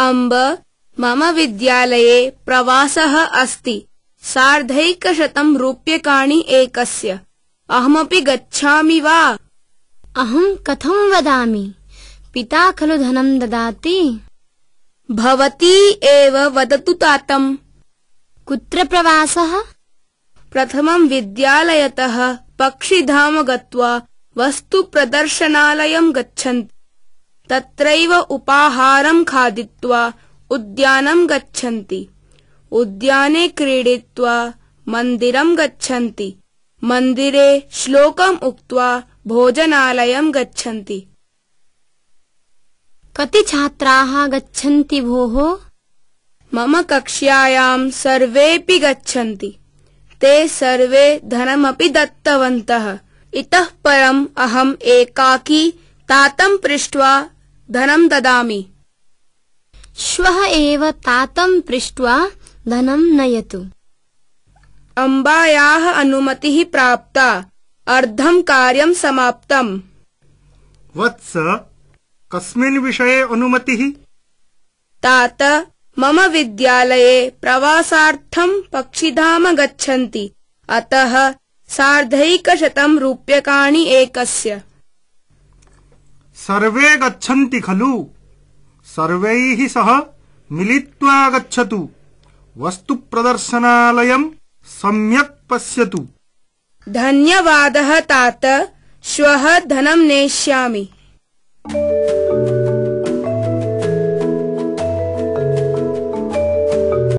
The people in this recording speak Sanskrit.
अम्ब मम विद्यालये प्रवासः अस्ति सार्धैकशतम् रूप्यकाणि एकस्य अहमपि गच्छामि वा अहम् कथम् वदामि पिता खलु धनम् ददाति भवती एव वदतु तातम् कुत्र प्रवासः प्रथमम् विद्यालयतः पक्षिधाम गत्वा वस्तुप्रदर्शनालयम् गच्छन्ति तत्रैव उपाहारम् खादित्वा उद्यानम् गच्छन्ति उद्याने क्रीडित्वा गच्छन्ति मन्दिरे श्लोकम् उक्त्वा भोजनालयम् गच्छन्ति कति छात्राः गच्छन्ति भोः मम कक्ष्यायाम् सर्वेऽपि गच्छन्ति ते सर्वे धनमपि दत्तवन्तः इतः परम् अहम् एकाकी तातम् ददामि श्वः एव नयतु। तातम् अम्बायाः अनुमतिः प्राप्ता अर्धम् कार्यम् समाप्तम् वत्स कस्मिन् विषये अनुमतिः तात मम विद्यालये प्रवासार्थम् पक्षिधाम गच्छन्ति अतः सार्धैकशतं रूप्यकाणि एकस्य सर्वे गच्छन्ति खलु सर्वैः सह मिलित्वा गच्छतु वस्तुप्रदर्शनालयम् सम्यक् पश्यतु धन्यवादः तात श्वः धनं नेष्यामि